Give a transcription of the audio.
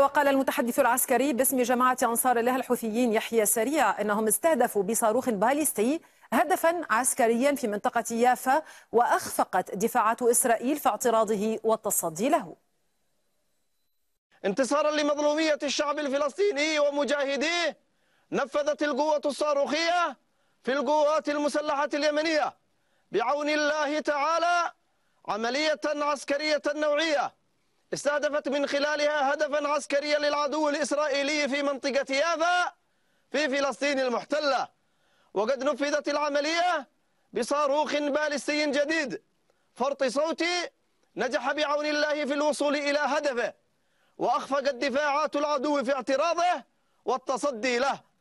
وقال المتحدث العسكري باسم جماعة أنصار الله الحوثيين يحيى سريع أنهم استهدفوا بصاروخ باليستي هدفا عسكريا في منطقة يافا وأخفقت دفاعات إسرائيل في اعتراضه والتصدي له انتصارا لمظلومية الشعب الفلسطيني ومجاهديه نفذت القوة الصاروخية في القوات المسلحة اليمنية بعون الله تعالى عملية عسكرية نوعية استهدفت من خلالها هدفا عسكريا للعدو الإسرائيلي في منطقة يافا في فلسطين المحتلة وقد نفذت العملية بصاروخ بالستي جديد فرط صوتي نجح بعون الله في الوصول إلى هدفه وأخفقت دفاعات العدو في اعتراضه والتصدي له